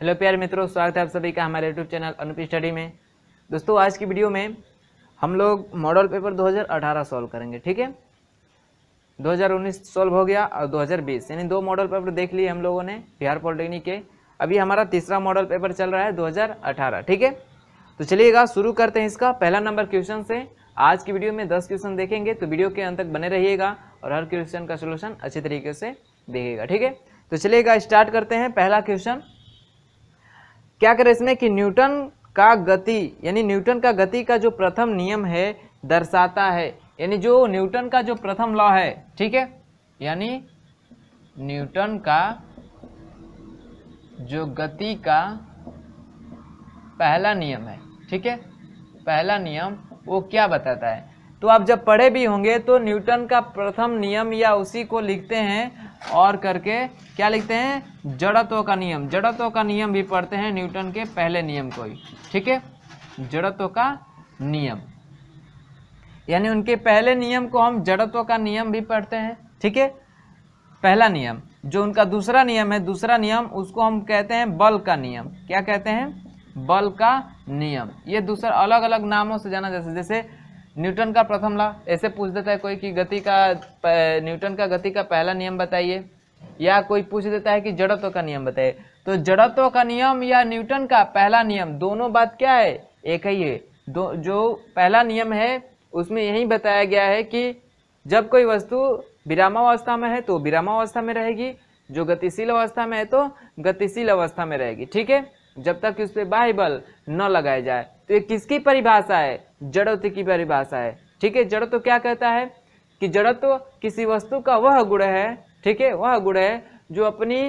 hello प्यार मित्रों स्वागत है आप सभी का हमारे यूट्यूब चैनल अनुपी स्टडी में दोस्तों आज की वीडियो में हम लोग मॉडल पेपर 2018 सॉल्व करेंगे ठीक है 2019 सॉल्व हो गया और 2020 यानी दो मॉडल पेपर देख लिए हम लोगों ने बिहार पॉलिटेक्निक के अभी हमारा तीसरा मॉडल पेपर चल रहा है 2018 ठीक है तो चलिएगा शुरू करते हैं इसका पहला नंबर क्वेश्चन से आज की वीडियो में दस क्वेश्चन देखेंगे तो वीडियो के अंत तक बने रहिएगा और हर क्वेश्चन का सोल्यूशन अच्छे तरीके से देखेगा ठीक है तो चलिएगा स्टार्ट करते हैं पहला क्वेश्चन क्या करें इसमें कि न्यूटन का गति यानी न्यूटन का गति का जो प्रथम नियम है दर्शाता है यानी जो न्यूटन का जो प्रथम लॉ है ठीक है यानी न्यूटन का जो गति का पहला नियम है ठीक है पहला नियम वो क्या बताता है तो आप जब पढ़े भी होंगे तो न्यूटन का प्रथम नियम या उसी को लिखते हैं और करके क्या लिखते हैं जड़त्व का नियम जड़त्व का नियम भी पढ़ते हैं न्यूटन के पहले नियम को ही ठीक है जड़त्व का नियम यानी उनके पहले नियम को हम जड़त्व का नियम भी पढ़ते हैं ठीक है पहला नियम जो उनका दूसरा नियम है दूसरा नियम उसको हम कहते हैं बल का नियम क्या कहते हैं बल का नियम ये दूसरा अलग अलग नामों से जाना जैसे जैसे न्यूटन का प्रथम ला ऐसे पूछ देता है कोई कि गति का न्यूटन का गति का पहला नियम बताइए या कोई पूछ देता है कि जड़त्व का नियम बताइए तो जड़त्व का नियम या न्यूटन का पहला नियम दोनों बात क्या है एक ही है दो जो पहला नियम है उसमें यही बताया गया है कि जब कोई वस्तु विरामावस्था में है तो विरामावस्था में रहेगी जो गतिशील अवस्था में है तो गतिशील अवस्था में रहेगी ठीक है जब तक कि उस पर बाइबल न लगाया जाए तो ये किसकी परिभाषा है जड़त्व की परिभाषा है ठीक है जड़त्व क्या कहता है कि जड़त्व किसी वस्तु का वह गुण है ठीक है वह गुण है जो अपनी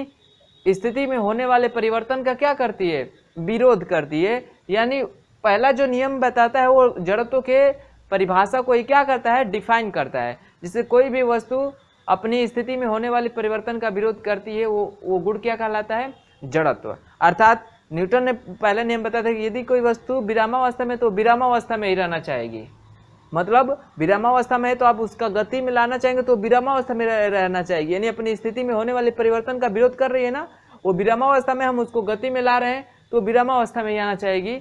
स्थिति में होने वाले परिवर्तन का क्या करती है विरोध करती है यानी पहला जो नियम बताता है वो जड़त्व के परिभाषा को ही क्या करता है डिफाइन करता है जिससे कोई भी वस्तु अपनी स्थिति में होने वाले परिवर्तन का विरोध करती है वो वो गुण क्या कहलाता है जड़त्व अर्थात न्यूटन ने पहला नियम बताया था कि यदि कोई वस्तु विरामावस्था में तो विरामावस्था में ही रहना चाहेगी मतलब विरामावस्था में है तो आप उसका गति में लाना चाहेंगे तो विरामावस्था में रहना चाहिए यानी अपनी स्थिति में होने वाले परिवर्तन का विरोध कर रही है ना वो विरामावस्था में हम उसको गति में ला रहे हैं तो विरामावस्था में ही आना चाहेगी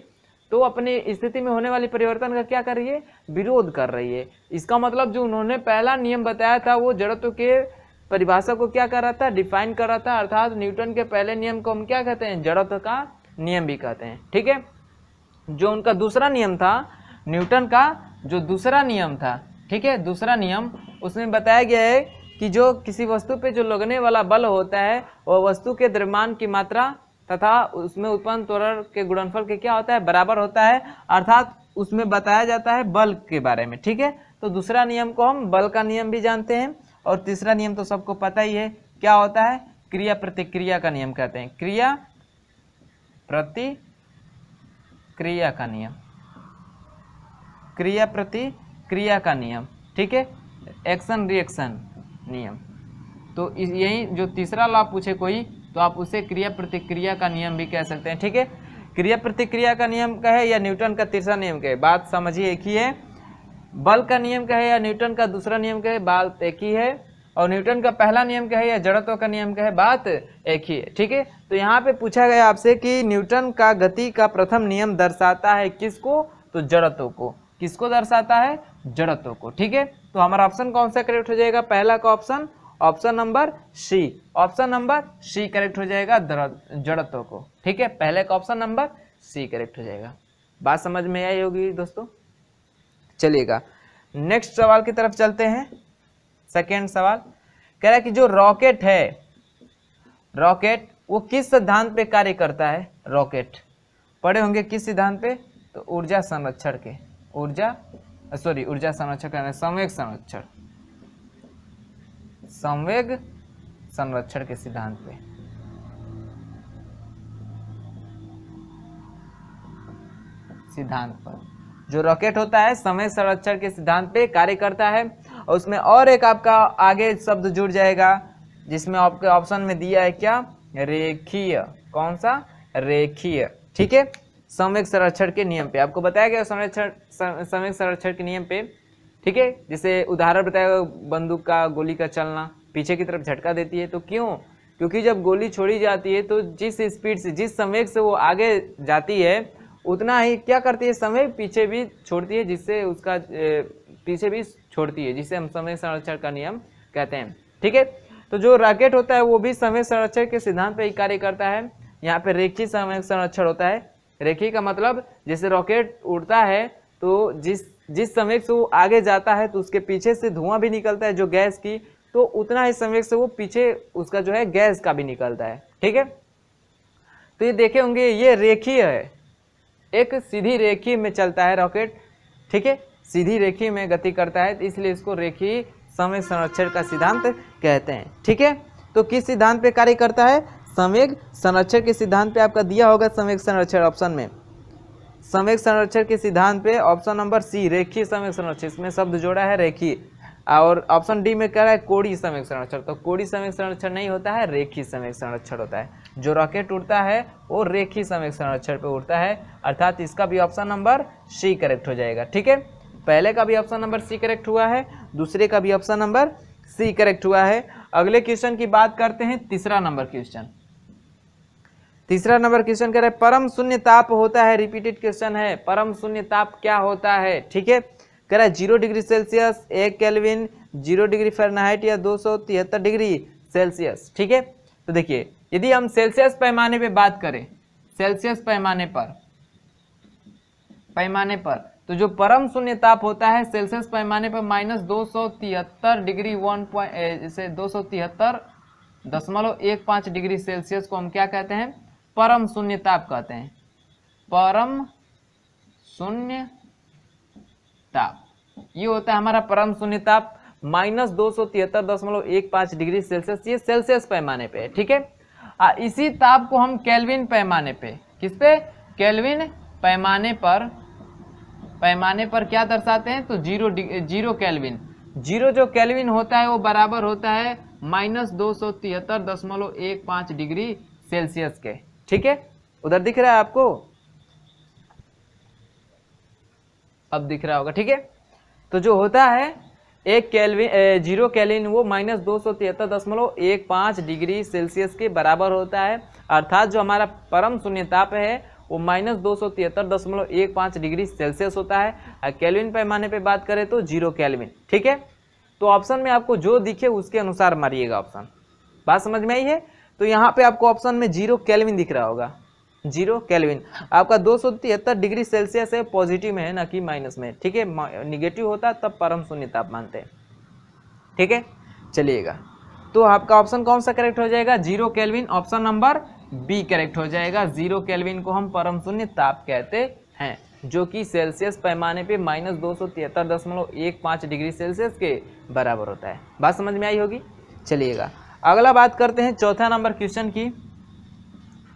तो अपनी स्थिति में होने वाले परिवर्तन का क्या कर रही है विरोध कर रही है इसका मतलब जो उन्होंने पहला नियम बताया था वो जड़त्व के परिभाषा को क्या कर रहा था डिफाइन कर रहा था अर्थात न्यूटन के पहले नियम को हम क्या कहते हैं जड़त्व का नियम भी कहते हैं ठीक है जो उनका दूसरा नियम था न्यूटन का जो दूसरा नियम था ठीक है दूसरा नियम उसमें बताया गया है कि जो किसी वस्तु पे जो लगने वाला बल होता है वह वस्तु के द्रव्यमान की मात्रा तथा उसमें उत्पन्न त्वरण के गुणनफल के क्या होता है बराबर होता है अर्थात उसमें बताया जाता है बल के बारे में ठीक है तो दूसरा नियम को हम बल का नियम भी जानते हैं और तीसरा नियम तो सबको पता ही है क्या होता है क्रिया प्रतिक्रिया का नियम कहते हैं क्रिया प्रति क्रिया का नियम क्रिया प्रति क्रिया का नियम ठीक है एक्शन रिएक्शन नियम तो यही जो तीसरा लॉ पूछे कोई तो आप उसे क्रिया प्रतिक्रिया का नियम भी कह सकते हैं ठीक है क्रिया प्रतिक्रिया का नियम कहे या न्यूटन का तीसरा नियम कहे बात समझिए एक ही है बल का नियम कहे या न्यूटन का दूसरा नियम कहे बात एक ही है और न्यूटन का पहला नियम क्या है या जड़त्व का नियम क्या है बात एक ही है ठीक है तो यहाँ पे पूछा गया आपसे कि न्यूटन का गति का प्रथम नियम दर्शाता है किसको तो जड़त्व को किसको दर्शाता है जड़त्व को ठीक है तो हमारा ऑप्शन कौन सा करेक्ट हो जाएगा पहला का option option number C option number C correct हो जाएगा जड़त्व को ठीक है पहले का ऑप्शन नंबर सी करेक्ट हो जाएगा बात समझ में आई होगी दोस्तों चलिएगा नेक्स्ट सवाल की तरफ चलते हैं सेकेंड सवाल कह रहा है कि जो रॉकेट है रॉकेट वो किस सिद्धांत पे कार्य करता है रॉकेट पढ़े होंगे किस सिद्धांत पे तो ऊर्जा संरक्षण के ऊर्जा सॉरी ऊर्जा संरक्षण करना संवेग संरक्षण संवेग संरक्षण के सिद्धांत पे सिद्धांत पर जो रॉकेट होता है समय संरक्षण के सिद्धांत पे कार्य करता है और उसमें और एक आपका आगे शब्द जुड़ जाएगा जिसमें आपके ऑप्शन में दिया है क्या रेखीय कौन सा रेखीय ठीक है संवेक संरक्षण के नियम पे आपको बताया गया संरक्षण संवेक संरक्षण के नियम पे ठीक है जैसे उदाहरण बताया बंदूक का गोली का चलना पीछे की तरफ झटका देती है तो क्यों क्योंकि जब गोली छोड़ी जाती है तो जिस स्पीड से जिस संवेक से वो आगे जाती है उतना ही क्या करती है समय पीछे भी छोड़ती है जिससे उसका पीछे भी छोड़ती है जिसे हम समय संरक्षण का नियम कहते हैं ठीक है तो जो रॉकेट होता है वो भी समय संरक्षण के सिद्धांत पर ही कार्य करता है यहाँ पे रेखी समय संरक्षण होता है रेखी का मतलब जैसे रॉकेट उड़ता है तो जिस जिस समय से वो आगे जाता है तो उसके पीछे से धुआं भी निकलता है जो गैस की तो उतना ही समय से वो पीछे उसका जो है गैस का भी निकलता है ठीक है तो ये देखे होंगे ये रेखी है एक सीधी रेखी में चलता है रॉकेट ठीक है सीधी रेखी में गति करता है तो इसलिए इसको रेखी समय संरक्षण का सिद्धांत कहते हैं ठीक है तो किस सिद्धांत पे कार्य करता है संवेग संरक्षण के सिद्धांत पे आपका दिया होगा संवेग संरक्षण ऑप्शन में संवेग संरक्षण के सिद्धांत पे ऑप्शन नंबर सी रेखी समय संरक्षण इसमें शब्द जोड़ा है रेखी और ऑप्शन डी में कह रहा है कोड़ी समय संरक्षण तो कोड़ी समय संरक्षण नहीं होता है रेखी समय संरक्षण होता है जो रॉकेट उड़ता है वो रेखी समय संरक्षण पे उड़ता है अर्थात इसका भी ऑप्शन नंबर सी करेक्ट हो जाएगा ठीक है पहले का भी ऑप्शन नंबर सी करेक्ट हुआ है दूसरे का भी ऑप्शन नंबर सी करेक्ट हुआ है अगले क्वेश्चन की बात करते हैं तीसरा नंबर क्वेश्चन तीसरा नंबर क्वेश्चन कह रहे परम शून्य ताप होता है रिपीटेड क्वेश्चन है परम शून्य ताप क्या होता है ठीक है कह रहा है जीरो डिग्री सेल्सियस एक केल्विन जीरो डिग्री फेरनहाइट या दो सौ तिहत्तर डिग्री सेल्सियस ठीक है तो देखिए यदि हम सेल्सियस पैमाने पे बात करें सेल्सियस पैमाने पर पैमाने पर तो जो परम शून्य ताप होता है सेल्सियस पैमाने पर माइनस दो सौ तिहत्तर डिग्री वन पॉइंट से दो सौ तिहत्तर दशमलव एक पाँच डिग्री सेल्सियस को हम क्या कहते हैं परम शून्य ताप कहते हैं परम शून्य ताप ये होता है हमारा परम शून्य ताप माइनस दो सौ तिहत्तर दशमलव एक पाँच डिग्री सेल्सियस ये सेल्सियस पैमाने पे है ठीक है आ, इसी ताप को हम केल्विन पैमाने पे किस पे केल्विन पैमाने पर पैमाने पर क्या दर्शाते हैं तो जीरो जीरो कैलविन जीरो जो कैलविन होता है वो बराबर होता है माइनस दो सौ तिहत्तर दशमलव एक पाँच डिग्री सेल्सियस के ठीक है उधर दिख रहा है आपको अब दिख रहा होगा ठीक है तो जो होता है एक कैलविन जीरो कैलविन वो माइनस दो सौ तिहत्तर दशमलव एक पाँच डिग्री सेल्सियस के बराबर होता है अर्थात जो हमारा परम शून्य ताप है वो माइनस दो सौ तिहत्तर दशमलव एक पाँच डिग्री सेल्सियस होता है कैलविन पैमाने पे बात करें तो जीरो कैलविन ठीक है तो ऑप्शन में आपको जो दिखे उसके अनुसार मारिएगा ऑप्शन बात समझ में आई है तो यहाँ पे आपको ऑप्शन में जीरो कैलविन दिख रहा होगा जीरो कैलविन आपका दो सौ तिहत्तर डिग्री सेल्सियस है पॉजिटिव में है ना कि माइनस में ठीक है निगेटिव होता तब परम शून्य ताप मानते हैं ठीक है चलिएगा तो आपका ऑप्शन कौन सा करेक्ट हो जाएगा zero kelvin option number B correct हो जाएगा जीरो केल्विन को हम परम शून्य ताप कहते हैं जो कि सेल्सियस पैमाने पे माइनस दो सौ तिहत्तर दशमलव एक पाँच डिग्री सेल्सियस के बराबर होता है बात समझ में आई होगी चलिएगा अगला बात करते हैं चौथा नंबर क्वेश्चन की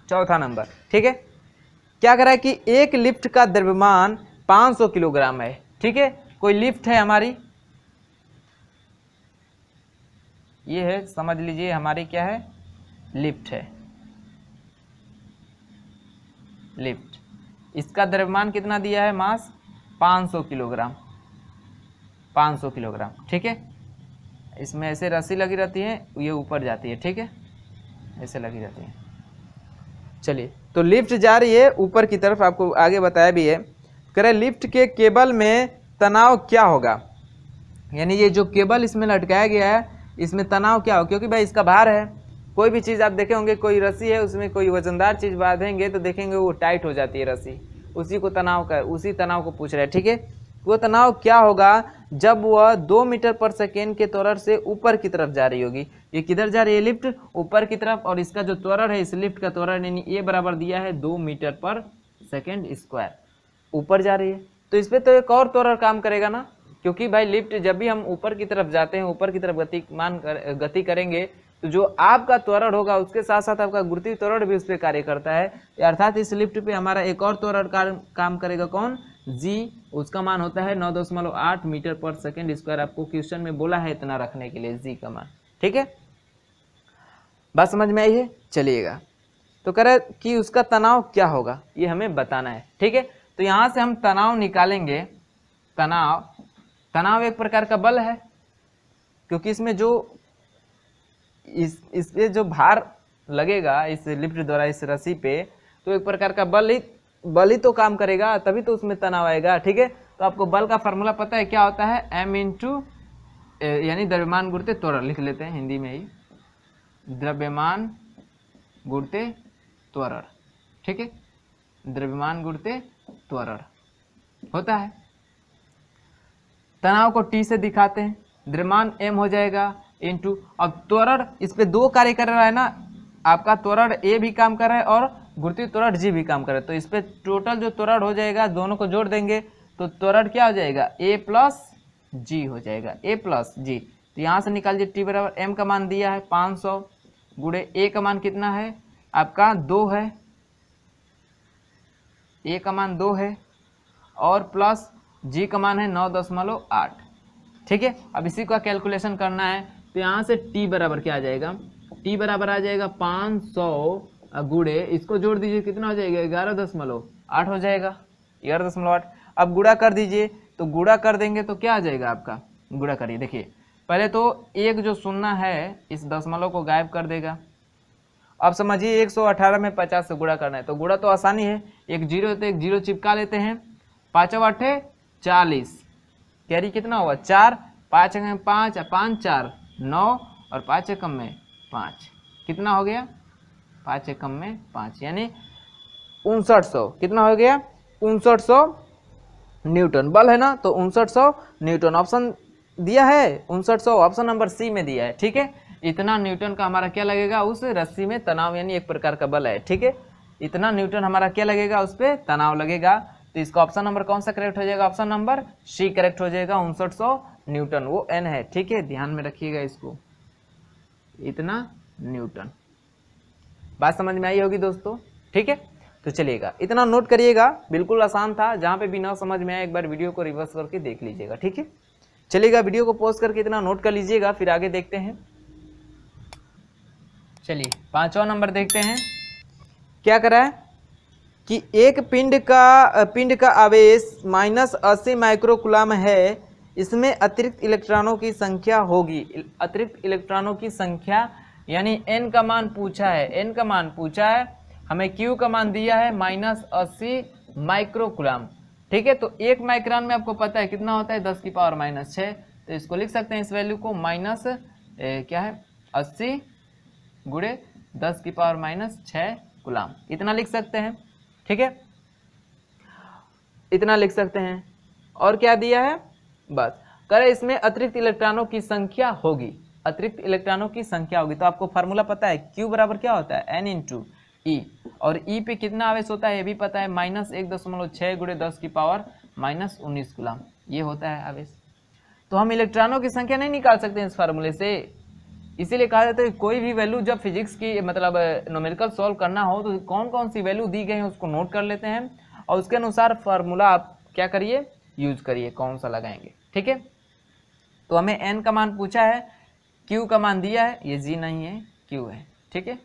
चौथा नंबर ठीक है क्या करा है कि एक लिफ्ट का द्रव्यमान 500 किलोग्राम है ठीक है कोई लिफ्ट है हमारी ये है समझ लीजिए हमारी क्या है लिफ्ट है लिफ्ट इसका द्रव्यमान कितना दिया है मास 500 किलोग्राम 500 किलोग्राम ठीक है इसमें ऐसे रस्सी लगी रहती है ये ऊपर जाती है ठीक है ऐसे लगी रहती है चलिए तो लिफ्ट जा रही है ऊपर की तरफ आपको आगे बताया भी है करें लिफ्ट के केबल में तनाव क्या होगा यानी ये जो केबल इसमें लटकाया गया है इसमें तनाव क्या हो क्योंकि भाई इसका भार है कोई भी चीज़ आप देखे होंगे कोई रस्सी है उसमें कोई वजनदार चीज़ बांधेंगे तो देखेंगे वो टाइट हो जाती है रस्सी उसी को तनाव का उसी तनाव को पूछ रहे हैं ठीक है वो तनाव क्या होगा जब वह दो मीटर पर सेकेंड के तौर से ऊपर की तरफ जा रही होगी ये किधर जा रही है लिफ्ट ऊपर की तरफ और इसका जो त्वरण है इस लिफ्ट का त्वरण यानी ए बराबर दिया है दो मीटर पर सेकेंड स्क्वायर ऊपर जा रही है तो इस पर तो एक और त्वरण काम करेगा ना क्योंकि भाई लिफ्ट जब भी हम ऊपर की तरफ जाते हैं ऊपर की तरफ गति मान कर गति करेंगे तो जो आपका त्वरण होगा उसके साथ साथ आपका गुरुत्वीय त्वरण भी उस पर कार्य करता है अर्थात इस लिफ्ट पे हमारा एक और त्वरण काम करेगा कौन जी उसका मान होता है नौ दशमलव आठ मीटर पर सेकेंड स्क्वायर आपको क्वेश्चन में बोला है इतना रखने के लिए जी का मान ठीक है बात समझ में आई है चलिएगा तो कह रहे कि उसका तनाव क्या होगा ये हमें बताना है ठीक है तो यहाँ से हम तनाव निकालेंगे तनाव तनाव एक प्रकार का बल है क्योंकि इसमें जो इस इस पे जो भार लगेगा इस लिफ्ट द्वारा इस रस्सी पे तो एक प्रकार का बल ही बल ही तो काम करेगा तभी तो उसमें तनाव आएगा ठीक है तो आपको बल का फार्मूला पता है क्या होता है एम इंटू यानी द्रव्यमान गुड़ते त्वरण लिख लेते हैं हिंदी में ही द्रव्यमान गुड़ते त्वरण ठीक है द्रव्यमान गुड़ते त्वरण होता है तनाव को टी से दिखाते हैं द्रव्यमान एम हो जाएगा इंटू अब त्वरण इस पर दो कार्य कर रहा है ना आपका त्वरण ए भी काम कर रहा है और गुरुत्व त्वरण जी भी काम कर रहा है तो इस पर टोटल जो त्वरण हो जाएगा दोनों को जोड़ देंगे तो त्वरण क्या हो जाएगा ए प्लस जी हो जाएगा ए प्लस जी तो यहाँ से निकाल दिए टी बराबर एम का मान दिया है पाँच सौ गुड़े ए का मान कितना है आपका दो है ए का मान दो है और प्लस जी का मान है नौ दशमलव आठ ठीक है अब इसी का कैलकुलेशन करना है तो यहाँ से टी बराबर क्या आ जाएगा टी बराबर आ जाएगा पाँच सौ गुड़े इसको जोड़ दीजिए कितना हो जाएगा ग्यारह दशमलव आठ हो जाएगा ग्यारह दशमलव आठ अब गुड़ा कर दीजिए तो गुड़ा कर देंगे तो क्या आ जाएगा आपका गुड़ा करिए देखिए पहले तो एक जो सुनना है इस दशमलव को गायब कर देगा अब समझिए अठारह में पचास से गुड़ा करना है तो गुड़ा तो आसानी है एक जीरो तो एक जीरो चिपका लेते हैं पाँचों आठे चालीस कैरी कितना हुआ चार पाँच पाँच पाँच चार नौ और पाँच एकम में पाँच कितना हो गया पाँच एकम में पाँच यानी उनसठ सौ कितना हो गया उनसठ सौ न्यूटन बल है ना तो उनसठ सौ न्यूटन ऑप्शन दिया है उनसठ सौ ऑप्शन नंबर सी में दिया है ठीक है इतना न्यूटन का हमारा क्या लगेगा उस रस्सी में तनाव यानी एक प्रकार का बल है ठीक है इतना न्यूटन हमारा क्या लगेगा उस पर तनाव लगेगा तो इसका ऑप्शन नंबर कौन सा करेक्ट हो जाएगा ऑप्शन नंबर सी करेक्ट हो जाएगा उनसठ सौ न्यूटन वो एन है ठीक है ध्यान में रखिएगा इसको इतना न्यूटन बात समझ में आई होगी दोस्तों ठीक है तो चलिएगा इतना नोट करिएगा बिल्कुल आसान था जहाँ पे भी ना समझ में आए एक बार वीडियो को रिवर्स करके देख लीजिएगा ठीक है चलिएगा वीडियो को पोस्ट करके इतना नोट कर लीजिएगा फिर आगे देखते हैं चलिए पांचवा नंबर देखते हैं क्या करा है कि एक पिंड का पिंड का आवेश माइनस अस्सी माइक्रोकुलम है इसमें अतिरिक्त इलेक्ट्रॉनों की संख्या होगी अतिरिक्त इलेक्ट्रॉनों की संख्या यानी एन का मान पूछा है एन का मान पूछा है हमें क्यू का मान दिया है माइनस अस्सी माइक्रोकुलम ठीक है तो एक माइक्रॉन में आपको पता है कितना होता है दस की पावर माइनस छः तो इसको लिख सकते हैं इस वैल्यू को माइनस क्या है अस्सी गुड़े दस की पावर माइनस छः गुलाम इतना लिख सकते हैं ठीक है इतना लिख सकते हैं और क्या दिया है बस करें इसमें अतिरिक्त इलेक्ट्रॉनों की संख्या होगी अतिरिक्त इलेक्ट्रॉनों की संख्या होगी तो आपको फार्मूला पता है क्यू बराबर क्या होता है एन टू ई और ई e पे कितना आवेश होता है ये भी पता है माइनस एक दशमलव छः गुड़े दस की पावर माइनस उन्नीस गुलाम ये होता है आवेश तो हम इलेक्ट्रॉनों की संख्या नहीं निकाल सकते इस फार्मूले से इसीलिए कहा जाता है कोई भी वैल्यू जब फिजिक्स की मतलब नोमेरिकल सॉल्व करना हो तो कौन कौन सी वैल्यू दी गई है उसको नोट कर लेते हैं और उसके अनुसार फार्मूला आप क्या करिए यूज करिए कौन सा लगाएंगे ठीक है तो हमें एन का मान पूछा है क्यू का मान दिया है ये जी नहीं है क्यू है ठीक है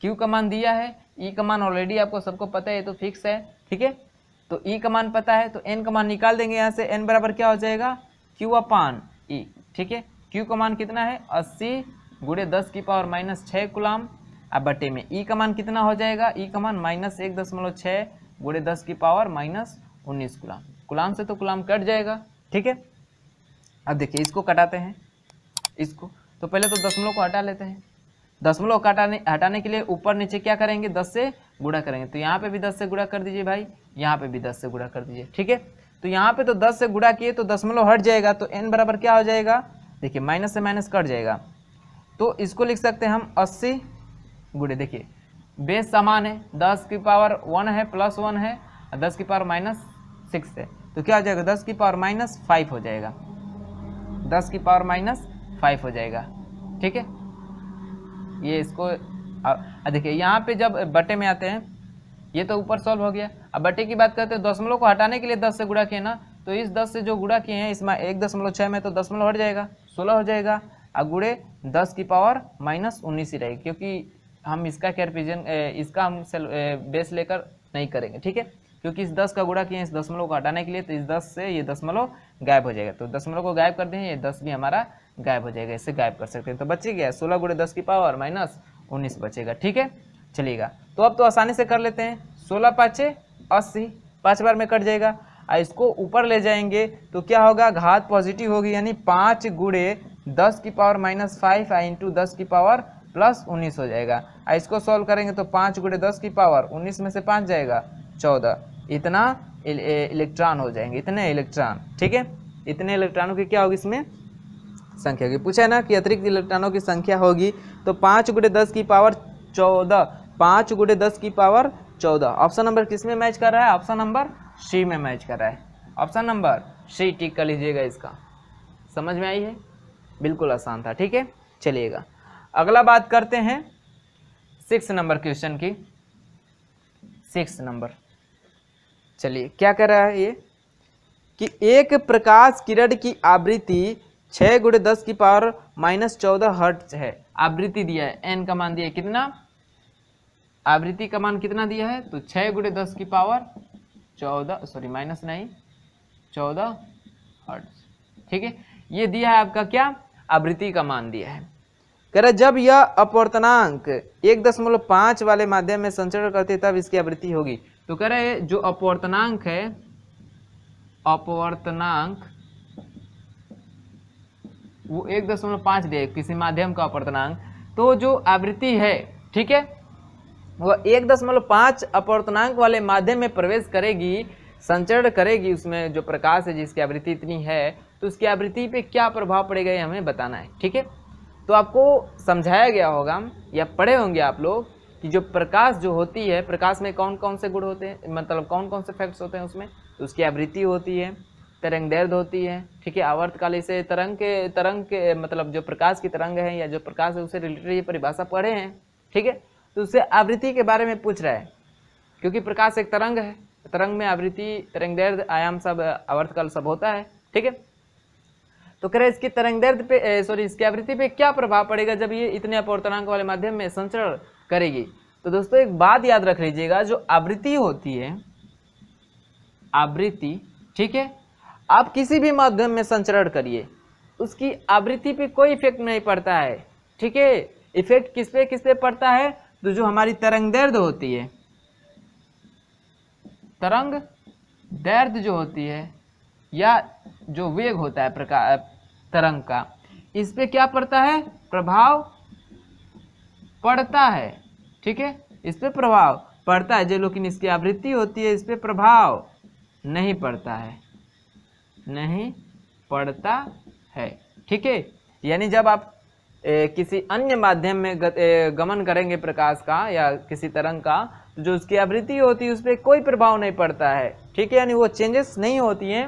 क्यू का मान दिया है ई e कमान का मान ऑलरेडी आपको सबको पता है ये तो फिक्स है ठीक है तो ई e कमान का मान पता है तो एन का मान निकाल देंगे यहाँ से एन बराबर क्या हो जाएगा क्यू अपान ई ठीक है क्यू का मान कितना है अस्सी गुड़े दस की पावर माइनस छः गुलाम अब बटे में ई e का मान कितना हो जाएगा ई का मान माइनस एक दशमलव छः गुड़े दस की पावर माइनस उन्नीस गुलाम गुलाम से तो गुलाम कट जाएगा ठीक है अब देखिए इसको कटाते हैं इसको तो पहले तो दसमलव को हटा लेते हैं दसमलव काटाने हटाने के लिए ऊपर नीचे क्या करेंगे दस से गुड़ा करेंगे तो यहाँ पे भी दस से गुड़ा कर दीजिए भाई यहाँ पे भी दस से गुड़ा कर दीजिए ठीक है तो यहाँ पे तो दस से गुड़ा किए तो दसमलव हट जाएगा तो एन बराबर क्या हो जाएगा देखिए माइनस से माइनस कट जाएगा तो इसको लिख सकते हैं हम अस्सी गुड़े देखिए बेस समान है दस की पावर वन है प्लस वन है और दस की पावर माइनस सिक्स है तो क्या हो जाएगा दस की पावर माइनस फाइव हो जाएगा दस की पावर माइनस फाइव हो जाएगा ठीक है ये इसको देखिए यहाँ पे जब बटे में आते हैं ये तो ऊपर सॉल्व हो गया अब बटे की बात करते हैं दशमलव को हटाने के लिए दस से गुड़ा किए ना तो इस दस से जो गुड़ा किए हैं इसमें एक दशमलव छः में तो दशमलव हट जाएगा सोलह हो जाएगा और गुड़े दस की पावर माइनस उन्नीस ही रहेगी क्योंकि हम इसका कैरपिजन इसका हम बेस लेकर नहीं करेंगे ठीक है क्योंकि इस दस का गुड़ा हैं इस दशमलव को हटाने के लिए तो इस दस से ये दशमलव गायब हो जाएगा तो दशमलव को गायब कर दें ये दस भी हमारा गायब हो जाएगा इससे गायब कर सकते हैं तो बच्चे गया सोलह गुड़े दस की पावर माइनस उन्नीस बचेगा ठीक है चलिएगा तो अब तो आसानी से कर लेते हैं सोलह पाँचे अस्सी पाँच बार में कट जाएगा और इसको ऊपर ले जाएंगे तो क्या होगा घात पॉजिटिव होगी यानी पाँच गुड़े दस की power minus five I into दस की पावर प्लस उन्नीस हो जाएगा और इसको सॉल्व करेंगे तो पाँच गुड़े दस की पावर उन्नीस में से पाँच जाएगा चौदह इतना इलेक्ट्रॉन हो जाएंगे इतने इलेक्ट्रॉन ठीक है इतने इलेक्ट्रॉनों की क्या होगी इसमें संख्या होगी पूछा है ना कि अतिरिक्त इलेक्ट्रॉनों की संख्या होगी तो पाँच गुड़े दस की पावर चौदह पाँच गुड़े दस की पावर चौदह ऑप्शन नंबर किस में मैच कर रहा है ऑप्शन नंबर सी में मैच कर रहा है ऑप्शन नंबर सी टिक कर लीजिएगा इसका समझ में आई है बिल्कुल आसान था ठीक है चलिएगा अगला बात करते हैं सिक्स नंबर क्वेश्चन की सिक्स नंबर चलिए क्या कर रहा है ये कि एक प्रकाश किरण की आवृत्ति छः गुड़े दस की पावर माइनस चौदह हर्ट है आवृत्ति दिया है एन का मान दिया है कितना आवृत्ति का मान कितना दिया है तो छः गुड़े दस की पावर चौदह सॉरी माइनस नहीं चौदह हर्ट ठीक है ये दिया है आपका क्या आवृत्ति का मान दिया है कह रहे जब यह अपवर्तनांक एक दशमलव पाँच वाले माध्यम में संचरण करते तब इसकी आवृत्ति होगी तो कह रहे जो अपवर्तनांक है अपवर्तनांक वो एक दशमलव पाँच दे किसी माध्यम का अपवर्तनांक तो जो आवृत्ति है ठीक है वह एक दशमलव पाँच अपवर्तनांक वाले माध्यम में प्रवेश करेगी संचरण करेगी उसमें जो प्रकाश है जिसकी आवृत्ति इतनी है तो उसकी आवृत्ति पे क्या प्रभाव पड़ेगा ये हमें बताना है ठीक है तो आपको समझाया गया होगा या पढ़े होंगे आप लोग कि जो प्रकाश जो होती है प्रकाश में कौन कौन से गुण होते हैं मतलब कौन कौन से फैक्ट्स होते हैं उसमें तो उसकी आवृत्ति होती है तरंग दर्द होती है ठीक है आवर्तकाल से तरंग के तरंग के मतलब जो प्रकाश की तरंग है या जो प्रकाश है उससे रिलेटेड ये परिभाषा पढ़े हैं ठीक है तो उससे आवृत्ति के बारे में पूछ रहा है क्योंकि प्रकाश एक तरंग है तरंग में आवृत्ति तरंग दर्द आयाम सब आवर्तकाल सब होता है ठीक है तो कह रहे इसकी तरंग दर्द पे सॉरी इसकी आवृत्ति पे क्या प्रभाव पड़ेगा जब ये इतने तरंग वाले माध्यम में संचरण करेगी तो दोस्तों एक बात याद रख लीजिएगा जो आवृत्ति होती है आवृत्ति ठीक है आप किसी भी माध्यम में संचरण करिए उसकी आवृत्ति पे कोई इफेक्ट नहीं पड़ता है ठीक है इफेक्ट किस पे किस पे पड़ता है तो जो हमारी तरंग दर्द होती है तरंग दर्द जो होती है या जो वेग होता है प्रकाश तरंग का इस पे क्या पड़ता है प्रभाव पड़ता है ठीक है इस पर प्रभाव पड़ता है जो लेकिन इसकी आवृत्ति होती है इस पर प्रभाव नहीं पड़ता है नहीं पड़ता है ठीक है यानी जब आप ए, किसी अन्य माध्यम में ग, ए, गमन करेंगे प्रकाश का या किसी तरंग का तो जो उसकी आवृत्ति होती है उस पर कोई प्रभाव नहीं पड़ता है ठीक है यानी वो चेंजेस नहीं होती हैं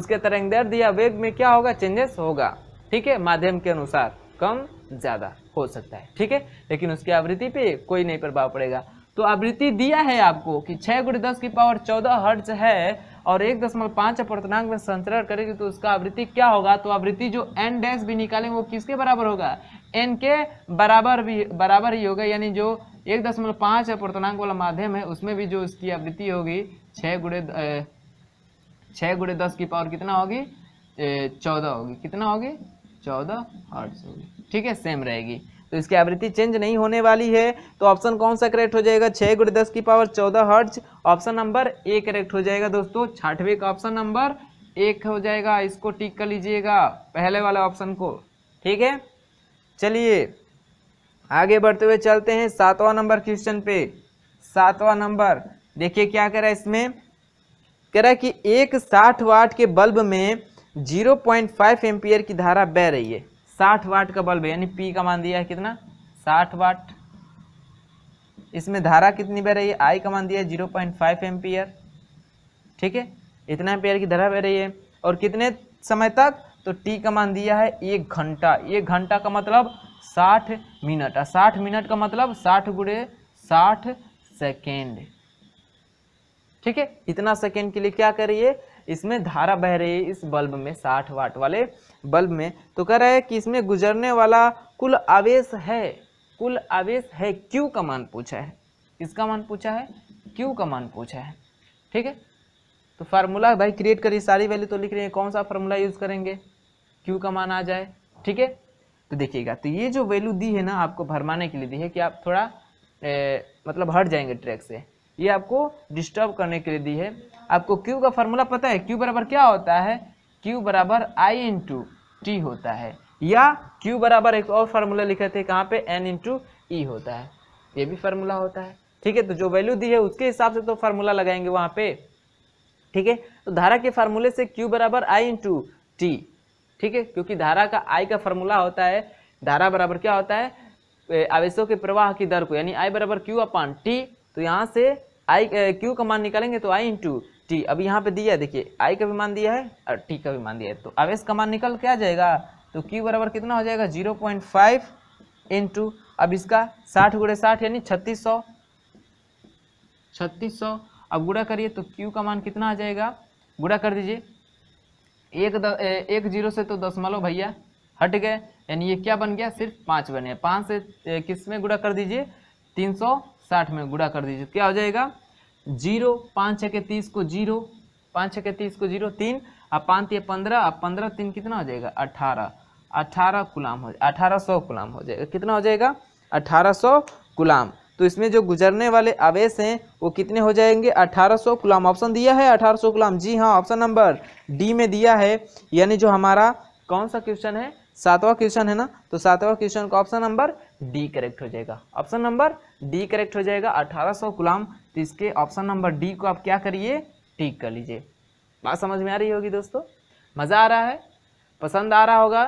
उसके तरंग दर्द या वेग में क्या होगा चेंजेस होगा ठीक है माध्यम के अनुसार कम ज़्यादा हो सकता है ठीक है लेकिन उसकी आवृत्ति पे कोई नहीं प्रभाव पड़ेगा तो आवृत्ति दिया है आपको कि छः गुड़े दस की पावर चौदह हर्ज है और एक दशमलव पाँच अपर्तनांक में संचरण करेगी तो उसका आवृत्ति क्या होगा तो आवृत्ति जो एन डैश भी निकालेंगे वो किसके बराबर होगा एन के बराबर भी बराबर ही होगा यानी जो एक दशमलव पाँच अपर्तनांक वाला माध्यम है उसमें भी जो उसकी आवृत्ति होगी छः गुड़े छः गुड़े दस की पावर कितना होगी चौदह होगी कितना होगी चौदह हर्ट्स होगी ठीक है सेम रहेगी तो इसकी आवृत्ति चेंज नहीं होने वाली है तो ऑप्शन कौन सा करेक्ट हो जाएगा छः गुड़ दस की पावर चौदह हर्ज ऑप्शन नंबर ए करेक्ट हो जाएगा दोस्तों छठवें का ऑप्शन नंबर एक हो जाएगा इसको टिक कर लीजिएगा पहले वाले ऑप्शन को ठीक है चलिए आगे बढ़ते हुए चलते हैं सातवां नंबर क्वेश्चन पे सातवां नंबर देखिए क्या कह रहा है इसमें कह रहा है कि एक साठ वाट के बल्ब में जीरो पॉइंट फाइव एम्पियर की धारा बह रही है साठ वाट का बल्ब है यानी पी का मान दिया है कितना साठ वाट इसमें धारा कितनी बह रही है आई का मान दिया है जीरो पॉइंट फाइव एम्पियर ठीक है इतना एम्पियर की धारा बह रही है और कितने समय तक तो टी का मान दिया है एक घंटा एक घंटा का मतलब साठ मिनट और साठ मिनट का मतलब साठ गुड़े साठ सेकेंड ठीक है इतना सेकेंड के लिए क्या करिए इसमें धारा बह रही है इस बल्ब में साठ वाट वाले बल्ब में तो कह रहा है कि इसमें गुजरने वाला कुल आवेश है कुल आवेश है क्यू का मान पूछा है किसका मान पूछा है क्यू का मान पूछा है ठीक है तो फार्मूला भाई क्रिएट करिए सारी वैल्यू तो लिख रहे हैं कौन सा फार्मूला यूज़ करेंगे क्यू का मान आ जाए ठीक है तो देखिएगा तो ये जो वैल्यू दी है ना आपको भरमाने के लिए दी है कि आप थोड़ा ए, मतलब हट जाएंगे ट्रैक से ये आपको डिस्टर्ब करने के लिए दी है आपको क्यू का फार्मूला पता है क्यू बराबर क्या होता है Q बराबर आई इंटू टी होता है या Q बराबर एक और फार्मूला लिखे थे कहाँ पे N इंटू ई e होता है ये भी फार्मूला होता है ठीक है तो जो वैल्यू दी है उसके हिसाब से तो फार्मूला लगाएंगे वहाँ पे ठीक है तो धारा के फार्मूले से Q बराबर आई इंटू टी ठीक है क्योंकि धारा का आई का फार्मूला होता है धारा बराबर क्या होता है आवेशों के प्रवाह की दर को यानी आई बराबर क्यू अपान टी तो यहाँ से आई क्यू का मान निकालेंगे तो आई इंटू टी अब यहाँ पे दिया है देखिए आई का भी मान दिया है और टी का भी मान दिया है तो आवेश का मान निकल के आ जाएगा तो क्यू बराबर कितना हो जाएगा जीरो पॉइंट फाइव इंटू अब इसका साठ गुड़े साठ यानी छत्तीस सौ छत्तीस सौ अब गुड़ा करिए तो क्यू का मान कितना आ जाएगा गुड़ा कर दीजिए एक द, ए, एक जीरो से तो दस दसमलव भैया हट गए यानी ये क्या बन गया सिर्फ पाँच बने पाँच से किस में गुड़ा कर दीजिए तीन सौ साठ में गुड़ा कर दीजिए तो क्या हो जाएगा जीरो पाँच छः के तीस को जीरो पाँच छः के तीस को जीरो तीन और पाँच ये पंद्रह और पंद्रह तीन कितना हो जाएगा अठारह अठारह गुलाम हो अठारह सौ गुलाम हो जाएगा कितना हो जाएगा अठारह सौ गुलाम तो इसमें जो गुजरने वाले आवेश हैं वो कितने हो जाएंगे अठारह सौ गुलाम ऑप्शन दिया है अठारह सौ गुलाम जी हाँ ऑप्शन नंबर डी में दिया है यानी जो हमारा कौन सा क्वेश्चन है सातवां क्वेश्चन है ना तो सातवां क्वेश्चन का ऑप्शन नंबर डी करेक्ट हो जाएगा ऑप्शन नंबर डी करेक्ट हो जाएगा 1800 गुलाम तो इसके ऑप्शन नंबर डी को आप क्या करिए ठीक कर लीजिए बात समझ में आ रही होगी दोस्तों मज़ा आ रहा है पसंद आ रहा होगा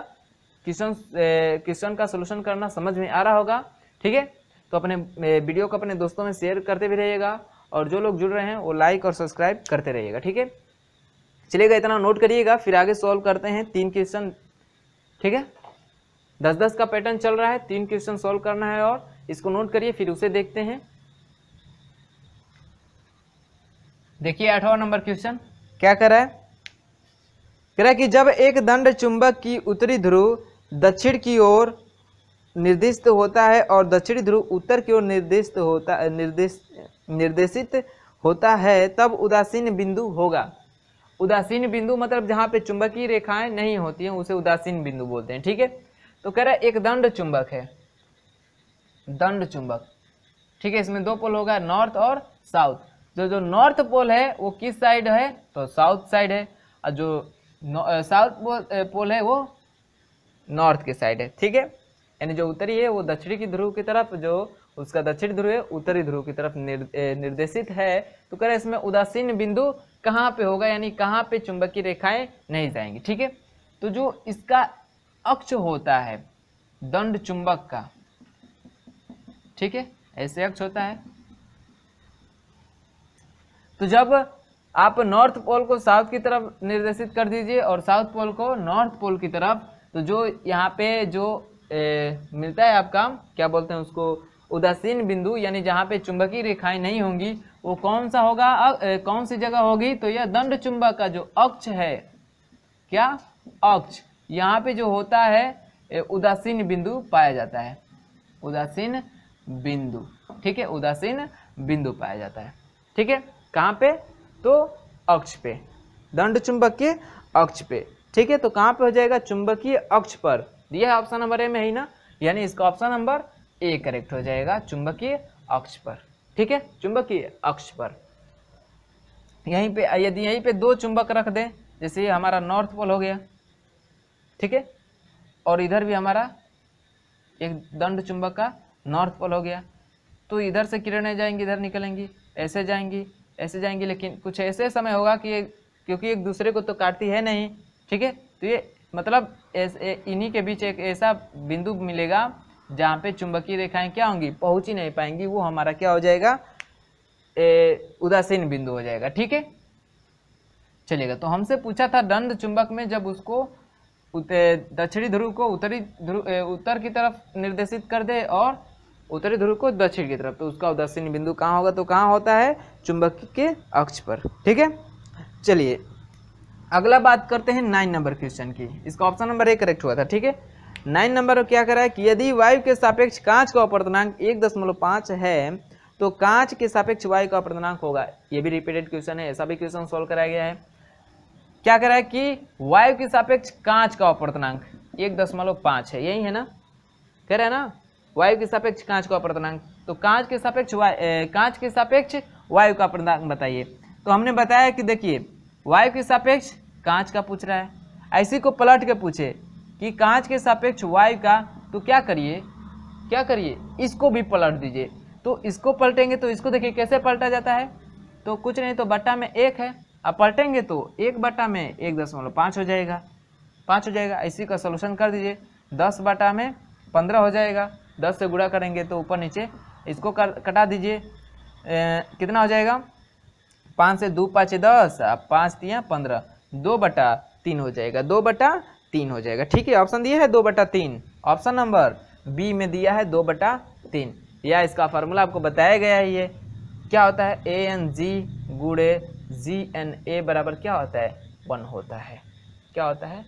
क्वेश्चन क्वेश्चन का सोल्यूशन करना समझ में आ रहा होगा ठीक है तो अपने वीडियो को अपने दोस्तों में शेयर करते भी रहिएगा और जो लोग जुड़ रहे हैं वो लाइक और सब्सक्राइब करते रहिएगा ठीक है चलेगा इतना नोट करिएगा फिर आगे सॉल्व करते हैं तीन क्वेश्चन ठीक है दस दस का पैटर्न चल रहा है तीन क्वेश्चन सॉल्व करना है और इसको नोट करिए फिर उसे देखते हैं देखिए आठवां नंबर क्वेश्चन क्या रहा है है कि जब एक दंड चुंबक की उत्तरी ध्रुव दक्षिण की ओर निर्दिष्ट होता है और दक्षिणी ध्रुव उत्तर की ओर निर्दिष्ट होता निर्देश निर्देशित होता है तब उदासीन बिंदु होगा उदासीन बिंदु मतलब जहाँ पे चुंबकीय रेखाएं नहीं होती हैं उसे उदासीन बिंदु बोलते हैं ठीक है तो कह रहा है एक दंड चुंबक है दंड चुंबक ठीक है इसमें दो पोल होगा नॉर्थ और साउथ जो जो नॉर्थ पोल है वो किस साइड है तो साउथ साइड है और जो साउथ पोल पोल है वो नॉर्थ के साइड है ठीक है यानी जो उत्तरी है वो दक्षिणी की ध्रुव की तरफ जो उसका दक्षिण ध्रुव है उत्तरी ध्रुव की तरफ निर्देशित है तो कह रहे इसमें उदासीन बिंदु कहाँ पे होगा यानी कहाँ पे चुंबकीय रेखाएं नहीं जाएंगी ठीक है तो जो इसका अक्ष होता है दंड चुंबक का ठीक है ऐसे अक्ष होता है तो जब आप नॉर्थ पोल को साउथ की तरफ निर्देशित कर दीजिए और साउथ पोल को नॉर्थ पोल की तरफ तो जो यहाँ पे जो ए, मिलता है आपका क्या बोलते हैं उसको उदासीन बिंदु यानी जहाँ पे चुंबकीय रेखाएं नहीं होंगी वो कौन सा होगा आ, कौन सी जगह होगी तो यह दंड चुंबक का जो अक्ष है क्या अक्ष यहाँ पे जो होता है उदासीन बिंदु पाया जाता है उदासीन बिंदु ठीक है उदासीन बिंदु पाया जाता है ठीक है कहाँ पे तो अक्ष पे दंड चुंबक के अक्ष पे ठीक है तो कहाँ पे हो जाएगा चुंबकीय अक्ष पर यह ऑप्शन नंबर ए में ही ना यानी इसका ऑप्शन नंबर ए करेक्ट हो जाएगा चुंबकीय अक्ष पर ठीक है चुंबकीय अक्ष पर यहीं पे यदि यहीं पे दो चुंबक रख दें जैसे ये हमारा नॉर्थ पोल हो गया ठीक है और इधर भी हमारा एक दंड चुंबक का नॉर्थ पोल हो गया तो इधर से किरणें जाएंगी इधर निकलेंगी ऐसे जाएंगी ऐसे जाएंगी लेकिन कुछ ऐसे समय होगा कि ये क्योंकि एक दूसरे को तो काटती है नहीं ठीक है तो ये मतलब इन्हीं के बीच एक ऐसा बिंदु मिलेगा जहाँ पे चुंबकीय रेखाएं क्या होंगी पहुंच ही नहीं पाएंगी वो हमारा क्या हो जाएगा ए, उदासीन बिंदु हो जाएगा ठीक है चलेगा तो हमसे पूछा था दंड चुंबक में जब उसको दक्षिणी ध्रुव को उत्तरी ध्रुव उत्तर की तरफ निर्देशित कर दे और उत्तरी ध्रुव को दक्षिण की तरफ तो उसका उदासीन बिंदु कहाँ होगा तो कहाँ होता है चुंबक के अक्ष पर ठीक है चलिए अगला बात करते हैं नाइन नंबर क्वेश्चन की इसका ऑप्शन नंबर एक करेक्ट हुआ था ठीक है नाइन नंबर को क्या करा है कि यदि वायु के सापेक्ष कांच का अपर्दनांक एक दशमलव पाँच है तो कांच के सापेक्ष वायु का अपर्दनांक होगा ये भी रिपीटेड क्वेश्चन है ऐसा भी क्वेश्चन सोल्व कराया गया है क्या करा है कि वायु के सापेक्ष कांच का अपर्दनांक एक दशमलव पांच है यही है ना कह रहे हैं ना वायु के सापेक्ष कांच का अपर्दनांक तो कांच के सापेक्ष कांच के सापेक्ष वायु का अपर्दनांक बताइए तो हमने बताया कि देखिए वायु के सापेक्ष कांच का पूछ रहा है ऐसी को पलट के पूछे कि कांच के सापेक्ष वायु का तो क्या करिए क्या करिए इसको भी पलट दीजिए तो इसको पलटेंगे तो इसको देखिए कैसे पलटा जाता है तो कुछ नहीं तो बट्टा में एक है अब पलटेंगे तो एक बट्टा में एक दशमलव पाँच हो जाएगा पाँच हो जाएगा इसी का सोल्यूशन कर दीजिए दस बटा में पंद्रह हो जाएगा दस से गुड़ा करेंगे तो ऊपर नीचे इसको कर कटा दीजिए कितना हो जाएगा पाँच से दो पाँच दस पाँच तीन पंद्रह दो बटा तीन हो जाएगा दो बटा तीन हो जाएगा ठीक है ऑप्शन दिया है दो बटा तीन ऑप्शन नंबर बी में दिया है दो बटा तीन या इसका फार्मूला आपको बताया गया है ये क्या होता है ए एन जी गुड़े जी एन ए बराबर क्या होता है वन होता है क्या होता है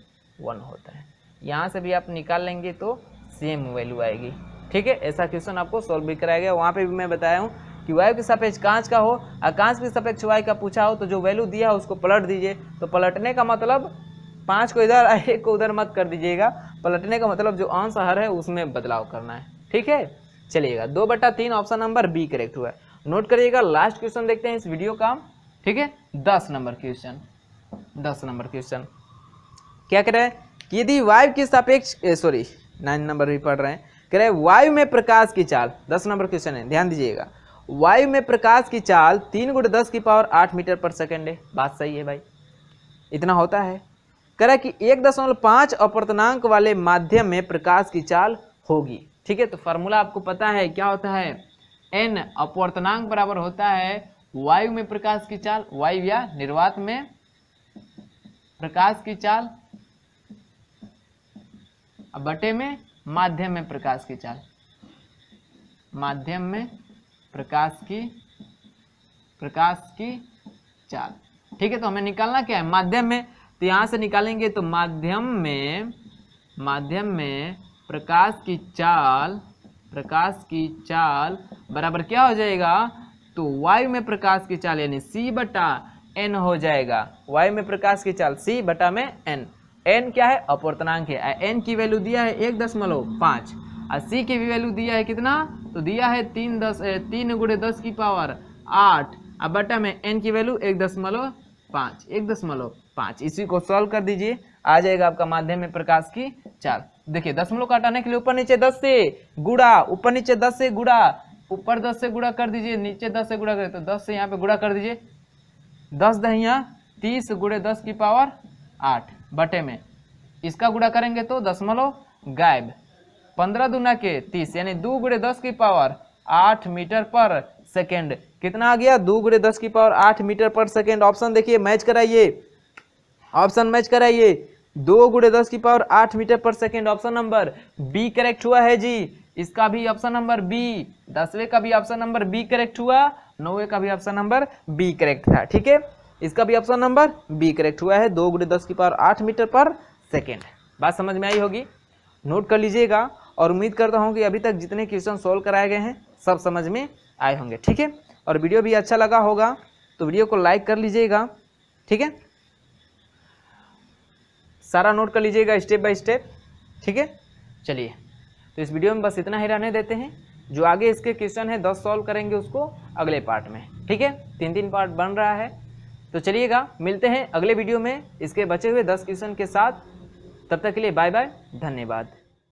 वन होता है यहाँ से भी आप निकाल लेंगे तो सेम वैल्यू आएगी ठीक है ऐसा क्वेश्चन आपको सॉल्व भी कराया गया वहाँ पे भी मैं बताया हूँ कि वायु के सापेक्ष कांच का हो और कांच के सापेक्ष वायु का पूछा हो तो जो वैल्यू दिया हो उसको पलट दीजिए तो पलटने का मतलब पाँच को इधर एक को उधर मत कर दीजिएगा पलटने का मतलब जो आंसर है उसमें बदलाव करना है ठीक है चलिएगा दो बटा तीन ऑप्शन नंबर बी करेक्ट हुआ है नोट करिएगा लास्ट क्वेश्चन देखते हैं इस वीडियो का ठीक है दस नंबर क्वेश्चन दस नंबर क्वेश्चन क्या कह रहे हैं यदि वायु की सापेक्ष सॉरी नाइन नंबर भी पढ़ रहे हैं कह रहे वायु में प्रकाश की चाल दस नंबर क्वेश्चन है ध्यान दीजिएगा वायु में प्रकाश की चाल तीन गुट दस की पावर आठ मीटर पर सेकेंड है बात सही है भाई इतना होता है कह रहा है कि एक दशमलव पाँच अपर्तनांक वाले माध्यम में प्रकाश की चाल होगी ठीक है तो फार्मूला आपको पता है क्या होता है एन अपवर्तनांक बराबर होता है वायु में प्रकाश की चाल वायु या निर्वात में प्रकाश की चाल बटे में माध्यम में प्रकाश की चाल माध्यम में प्रकाश की प्रकाश की चाल ठीक है तो हमें निकालना क्या है माध्यम में तो यहाँ से निकालेंगे तो माध्यम में माध्यम में प्रकाश की चाल प्रकाश की चाल बराबर क्या हो जाएगा तो वायु में प्रकाश की चाल यानी सी बटा एन हो जाएगा वायु में प्रकाश की चाल सी बटा में एन एन क्या है अपवर्तनांक है एन की वैल्यू दिया है एक दशमलव पाँच और सी की भी वैल्यू दिया है कितना तो दिया है तीन दस तीन गुड़े दस की पावर आठ और बटा में एन की वैल्यू एक दशमलव पाँच एक दशमलव पाँच इसी को सॉल्व कर दीजिए आ जाएगा आपका माध्यम में प्रकाश की चाल देखिए दशमलव काटाने के लिए ऊपर नीचे दस से गुड़ा ऊपर नीचे दस से गुड़ा ऊपर दस से गुड़ा कर दीजिए नीचे दस से गुड़ा करें तो दस से यहाँ पे गुड़ा कर दीजिए दस दहिया तीस गुड़े दस की पावर आठ बटे में इसका गुड़ा करेंगे तो दशमलव गायब पंद्रह दुना के तीस यानी दो गुड़े दस की पावर आठ मीटर पर सेकेंड कितना आ गया दो गुड़े दस की पावर आठ मीटर पर सेकेंड ऑप्शन देखिए मैच कराइए ऑप्शन मैच कराइए दो गुड़े दस की पावर आठ मीटर पर second option number B correct हुआ है जी इसका भी ऑप्शन नंबर बी दसवें का भी ऑप्शन नंबर बी करेक्ट हुआ नौवे का भी ऑप्शन नंबर बी करेक्ट था ठीक है इसका भी ऑप्शन नंबर बी करेक्ट हुआ है दो गुड़े दस की पावर आठ मीटर पर सेकेंड बात समझ में आई होगी नोट कर लीजिएगा और उम्मीद करता हूँ कि अभी तक जितने क्वेश्चन सॉल्व कराए गए हैं सब समझ में आए होंगे ठीक है और वीडियो भी अच्छा लगा होगा तो वीडियो को लाइक कर लीजिएगा ठीक है सारा नोट कर लीजिएगा स्टेप बाय स्टेप ठीक है चलिए तो इस वीडियो में बस इतना ही रहने देते हैं जो आगे इसके क्वेश्चन है दस सॉल्व करेंगे उसको अगले पार्ट में ठीक है तीन तीन पार्ट बन रहा है तो चलिएगा मिलते हैं अगले वीडियो में इसके बचे हुए दस क्वेश्चन के साथ तब तक के लिए बाय बाय धन्यवाद